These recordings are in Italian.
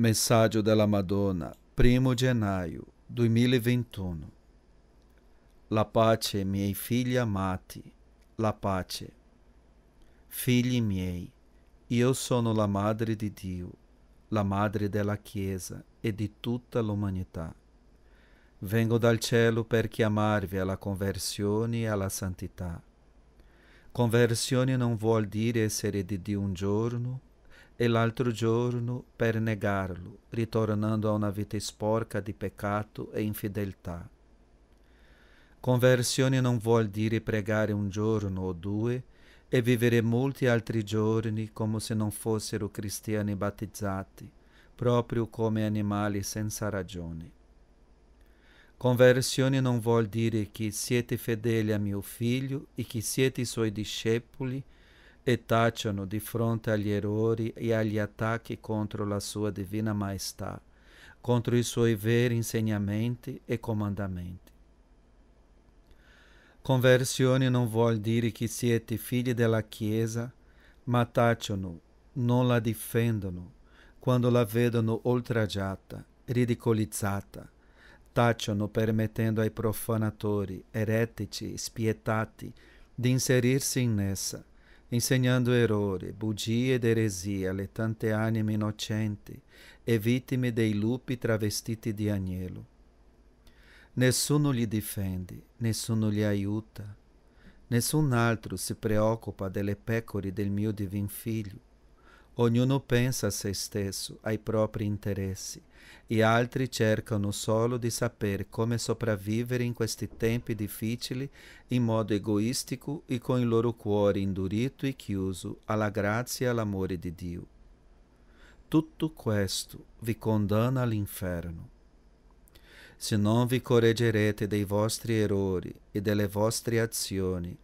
Messaggio della Madonna, primo gennaio 2021. La pace, miei figli amati, la pace. Figli miei, io sono la Madre di Dio, la Madre della Chiesa e di tutta l'umanità. Vengo dal cielo per chiamarvi alla conversione e alla santità. Conversione non vuol dire essere di Dio un giorno e l'altro giorno per negarlo, ritornando a una vita sporca di peccato e infedeltà. Conversione non vuol dire pregare un giorno o due e vivere molti altri giorni come se non fossero cristiani battezzati, proprio come animali senza ragione. Conversione non vuol dire che siete fedeli a mio figlio e che siete suoi discepoli e tacciono di fronte agli errori e agli attacchi contro la sua divina maestà, contro i suoi veri insegnamenti e comandamenti. Conversione non vuol dire che siete figli della Chiesa, ma tacciono, non la difendono, quando la vedono oltraggiata, ridicolizzata. Tacciono permettendo ai profanatori, eretici, spietati, di inserirsi in essa, insegnando errori, bugie ed eresie alle tante anime innocenti e vittime dei lupi travestiti di agnello. Nessuno li difende, nessuno li aiuta, nessun altro si preoccupa delle pecore del mio divin figlio Ognuno pensa a se stesso, ai propri interessi, e altri cercano solo di sapere come sopravvivere in questi tempi difficili in modo egoistico e con il loro cuore indurito e chiuso alla grazia e all'amore di Dio. Tutto questo vi condanna all'inferno. Se non vi correggerete dei vostri errori e delle vostre azioni,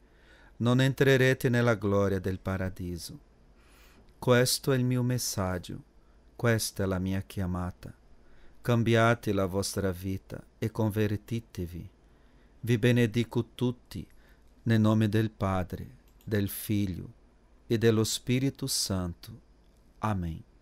non entrerete nella gloria del paradiso. Questo è il mio messaggio, questa è la mia chiamata. Cambiate la vostra vita e convertitevi. Vi benedico tutti nel nome del Padre, del Figlio e dello Spirito Santo. Amen.